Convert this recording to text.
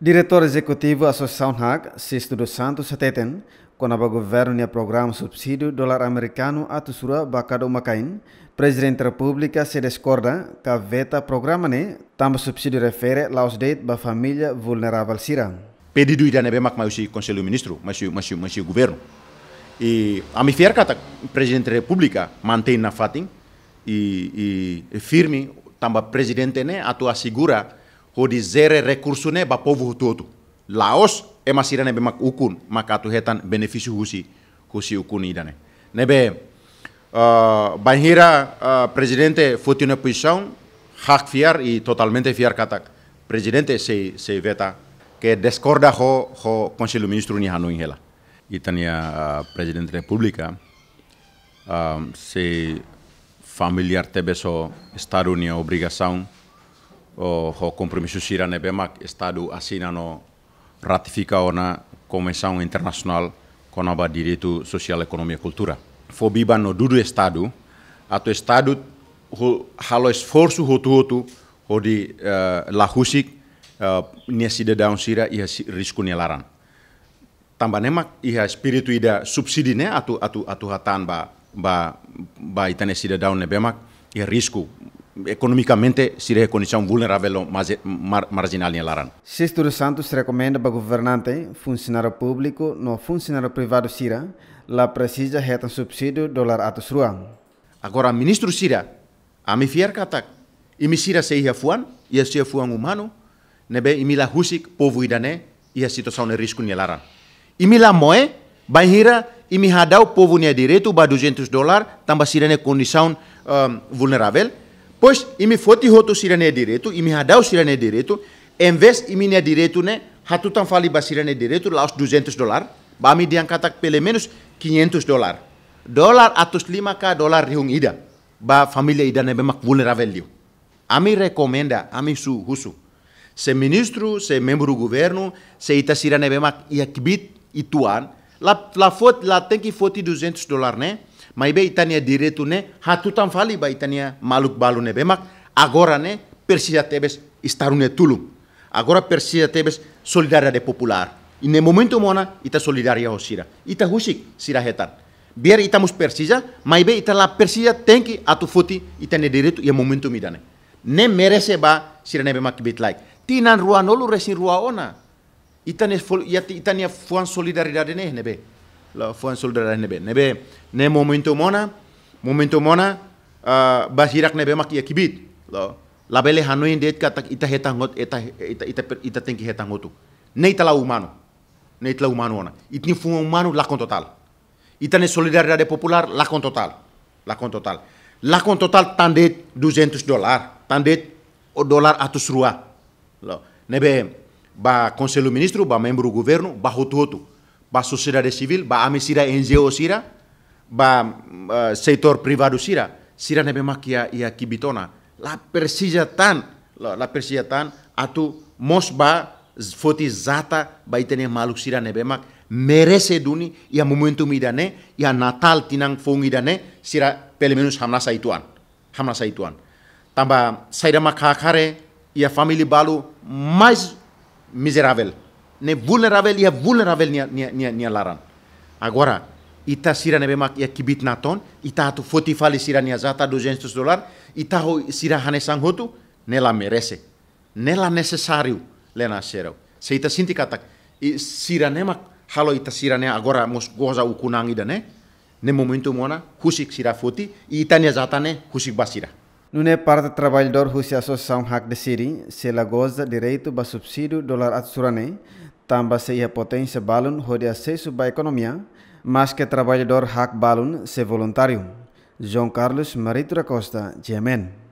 Diretor Executivo Associação HAG, Sisto dos Santos Teten, quando o governo e programa subsídio dólar americano a Tussura Bacado Macain, Presidente da República se discorda que veta programa ne, tamo subsídio refere laos date ba família vulnerável sira. Pedido ida nebe mak maiusi Conselho Ministro, maiusi, maiusi, maiusi governo. E a mi fier kata Presidente da República mantém na fatin e, e firme, tamba Presidente ne, atu segura hodizere recursune ba povo hutuotu. Laos e masira nebe mak ukun makatu hetan beneficiu husi husi ukun idane. Nebe uh, banhira uh, presidente foi uma posição hak fiar e totalmente fiar katak. Presidente se se veta que discorda ho ho conselho ministro ni hanu ingela. Itania uh, presidente da república uh, se familiar tebe so estado ni obrigação o compromisso Irane Bemak estado assinano ratifica ona convenção internacional com a direito social, economia e cultura. Fobiba no dudu estado, ato estado halo esforço hotu hotu ho di eh, la husik uh, eh, nesida daun sira ia risku nelaran. Tambah nemak ia spiritu ida subsidi ne atu atu atu hatan ba ba ba itane itanesida daun nebemak ia risku. economicamente se um vulnerável mas mar, marginal em Laran. Sisto Santos recomenda para governante, funcionário público no funcionário privado Sira, lá precisa reta subsídio dólar atos ruang. Agora, ministro Sira, a me fiar e me Sira se ia fuan, ia se fuan humano, nebe e me la husik povo idane, e a situação de risco em Laran. E me la moe, banhira, e me hadau povo nia direito, ba 200 dólar, tambah Sira ne condição um, ehm, vulnerável, Pois, imi foti hotu sirane direito, imi hadau sirane direito, em vez imi ne direito ne, hatutan fali ba sirane direito, laos 200 dolar, ba mi diangkatak pele menos 500 dolar. Dolar atus lima ka dolar riung ida, ba familia ida ne memak vulnerabilio. Ami recomenda, ami su husu. Se ministro, se membro governo, se ita sirane memak iakbit ituan, la, la, fot, la tem foti 200 dolar ne, maibe itania diretu ne hatutan fali ba itania maluk balu ne bemak agora ne Persia tebes istarune tulu agora Persia tebes de popular ine ne momento mona ita solidaria osira ita husik sira hetan biar ita mus Persia be ita la Persia tenki atu foti ita ne diretu e momento midane ne merese ba sira ne bemak bit like tinan ruanolu resin ruaona itania itania fuan solidariedade ne nebe la fon soldat nebe nebe ne momento mona momento mona uh, ah, basirak nebe mak ya kibit la labele hanoin det katak ita hetangot eta ita ita ita tenki hetangotu ne ita la humano ne ita la humano ona itni fu humano la con total ita ne solidariedade popular la con total la con total la con total tandet 200 dolar tandet o dolar atus rua la nebe ba conselho ministro ba membro do governo ba hotu hotu ba sociedade civil, ba ami sira NGO sira, ba uh, eh, sektor privado sira, sira nebe makia ia kibitona. La persija tan, la, la persija tan atu mos ba foti zata ba itene maluk sira nebe mak merese duni ia momentum idane, ia natal tinang fung idane, sira menus hamna saituan. Hamna saituan. Tamba saida makakare ia family balu mais miserável. né vulnerável e é vulnerável nia nia nia, nia laran agora ita sira nebe mak ia kibit naton ita tu foti fali sira nia zata 200 dolar ita ho sira hane sang hotu nela merece nela necessário lena sero se ita sinti katak sira ne halo ita sira ne agora mos goza ukunangi da ne ne momento mona husik sira foti ita nia zata ne husik basira Nune parte Trabalhador Russa Associação hak de Siri, se ela goza direito para subsídio dólar atsurane, Tamba se ia potência balun hode acesso ba economia, mas que trabalhador hack balun se voluntário. João Carlos Marito da Costa, Gemen.